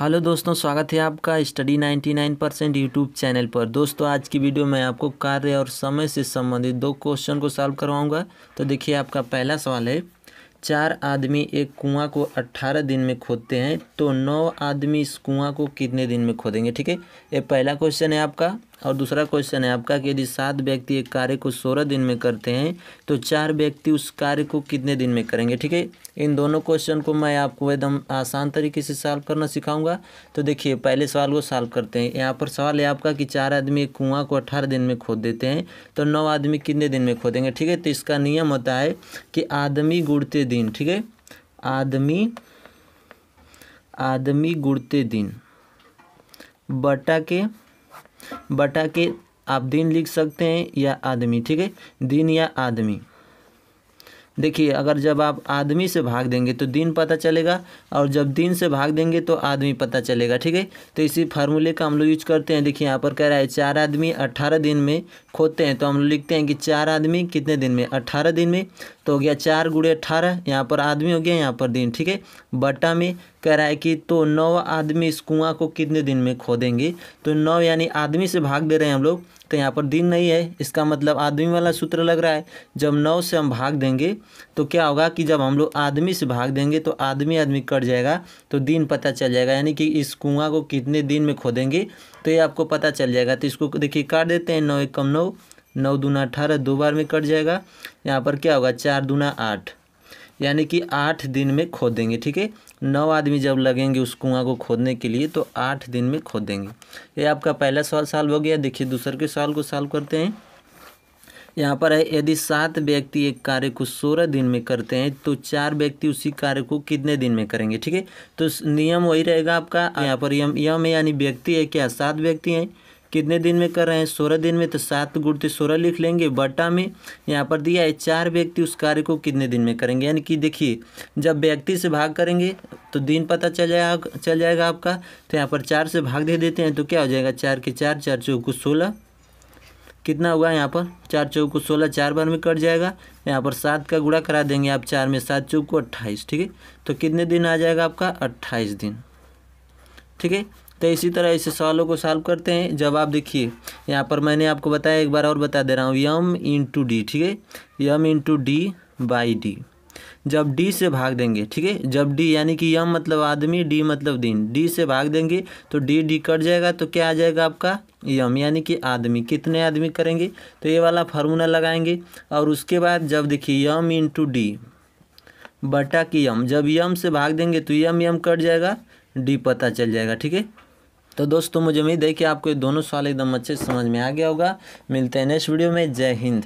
hello दोस्तों स्वागत है आपका स्टडी 99 परसेंट यूट्यूब चैनल पर दोस्तों आज की वीडियो में आपको कार्य और समय से संबंधित दो क्वेश्चन को सॉल्व करवाऊंगा तो देखिए आपका पहला सवाल है चार आदमी एक कुआं को 18 दिन में खोदते हैं तो नौ आदमी इस कुआं को कितने दिन में खोदेंगे ठीक है ये पहला क्वेश्चन है आपका और दूसरा क्वेश्चन है आपका कि यदि सात व्यक्ति एक कार्य को सोलह दिन में करते हैं तो चार व्यक्ति उस कार्य को कितने दिन में करेंगे ठीक है इन दोनों क्वेश्चन को मैं आपको एकदम आसान तरीके से सॉल्व करना सिखाऊंगा तो देखिए पहले सवाल को सॉल्व करते हैं यहाँ पर सवाल है आपका कि चार आदमी एक कुआं को अठारह दिन में खोद देते हैं तो नौ आदमी कितने दिन में खोदेंगे ठीक है तो इसका नियम होता है कि आदमी गुड़ते दिन ठीक है आदमी आदमी गुड़ते दिन बटा के बटा के आप दिन लिख सकते हैं या आदमी ठीक है दिन या आदमी देखिए अगर जब आप आदमी से भाग देंगे तो दिन पता चलेगा और जब दिन से भाग देंगे तो आदमी पता चलेगा ठीक है तो इसी फार्मूले का हम लोग यूज करते हैं देखिए यहाँ पर कह रहा है चार आदमी अट्ठारह दिन में खोदते हैं तो हम लोग लिखते हैं कि चार आदमी कितने दिन में अट्ठारह दिन में तो हो गया चार गुड़े अट्ठारह यहाँ पर आदमी हो गया यहाँ पर दिन ठीक है बटा में कह रहा है कि तो नौ आदमी इस कुआं को कितने दिन में खोदेंगे तो नौ यानी आदमी से भाग दे रहे हैं हम लोग तो यहाँ पर दिन नहीं है इसका मतलब आदमी वाला सूत्र लग रहा है जब नौ से हम भाग देंगे तो क्या होगा कि जब हम लोग आदमी से भाग देंगे तो आदमी आदमी कट जाएगा तो दिन पता चल जाएगा यानी कि इस कुआँ को कितने दिन में खोदेंगे तो ये आपको पता चल जाएगा तो इसको देखिए काट देते हैं नौ एक कम नौ नौ दूना अठारह दो बार में कट जाएगा यहाँ पर क्या होगा चार दूना आठ यानी कि आठ दिन में खोद देंगे ठीक है नौ आदमी जब लगेंगे उस कुआं को खोदने के लिए तो आठ दिन में खोद देंगे ये आपका पहला सवाल साल्व हो गया देखिए दूसरे के सवाल को सॉल्व करते हैं यहाँ पर है यदि सात व्यक्ति एक कार्य को सोलह दिन में करते हैं तो चार व्यक्ति उसी कार्य को कितने दिन में करेंगे ठीक है तो नियम वही रहेगा आपका यहाँ पर यम यम यानी व्यक्ति है क्या सात व्यक्ति हैं कितने दिन में कर रहे हैं सोलह दिन में तो सात गुड़ते सोलह लिख लेंगे बटा में यहाँ पर दिया है चार व्यक्ति उस कार्य को कितने दिन में करेंगे यानी कि देखिए जब व्यक्ति से भाग करेंगे तो दिन पता चल जाएगा चल जाएगा आपका तो यहाँ पर चार से भाग दे देते हैं तो क्या हो जाएगा चार के चार चार चौक सोलह कितना होगा यहाँ पर चार को सोलह चार बार में कट जाएगा यहाँ पर सात का गुड़ा करा देंगे आप चार में सात को अट्ठाईस ठीक है तो कितने दिन आ जाएगा आपका अट्ठाईस दिन ठीक है तो इसी तरह इसे सॉल्व को सॉल्व करते हैं जवाब देखिए यहाँ पर मैंने आपको बताया एक बार और बता दे रहा हूँ यम इंटू डी ठीक है यम इंटू डी बाई डी जब डी से भाग देंगे ठीक है जब डी यानी कि यम मतलब आदमी डी मतलब दिन डी से भाग देंगे तो डी डी कट जाएगा तो क्या आ जाएगा आपका यम यानी कि आदमी कितने आदमी करेंगे तो ये वाला फार्मूला लगाएंगे और उसके बाद जब देखिए यम इंटू डी बटा की यम जब यम से भाग देंगे तो यम यम कट जाएगा डी पता चल जाएगा ठीक है तो दोस्तों मुझे उम्मीद है कि आपको ये दोनों सवाल एकदम अच्छे से समझ में आ गया होगा मिलते हैं नेक्स्ट वीडियो में जय हिंद